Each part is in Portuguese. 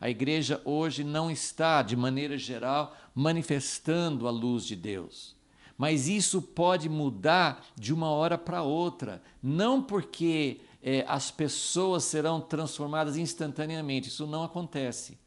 A igreja hoje não está, de maneira geral, manifestando a luz de Deus. Mas isso pode mudar de uma hora para outra, não porque eh, as pessoas serão transformadas instantaneamente, isso não acontece.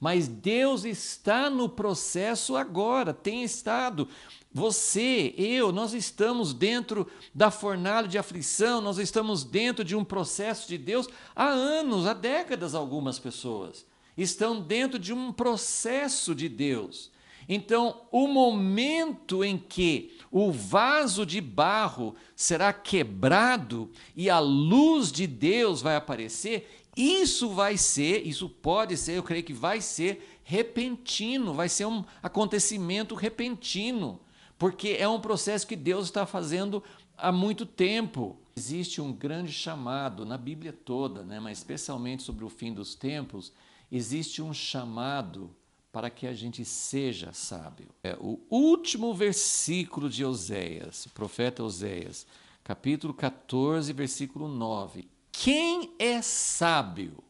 Mas Deus está no processo agora, tem estado. Você, eu, nós estamos dentro da fornalha de aflição, nós estamos dentro de um processo de Deus há anos, há décadas, algumas pessoas estão dentro de um processo de Deus. Então, o momento em que o vaso de barro será quebrado e a luz de Deus vai aparecer, isso vai ser, isso pode ser, eu creio que vai ser repentino, vai ser um acontecimento repentino, porque é um processo que Deus está fazendo há muito tempo. Existe um grande chamado na Bíblia toda, né, mas especialmente sobre o fim dos tempos, existe um chamado para que a gente seja sábio. É o último versículo de Oséias, o profeta Oséias, capítulo 14, versículo 9. Quem é sábio?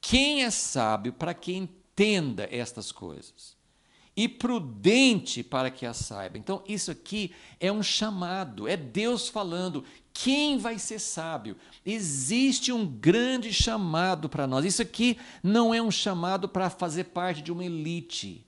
Quem é sábio para que entenda estas coisas? E prudente para que as saiba. Então, isso aqui é um chamado, é Deus falando. Quem vai ser sábio? Existe um grande chamado para nós. Isso aqui não é um chamado para fazer parte de uma elite.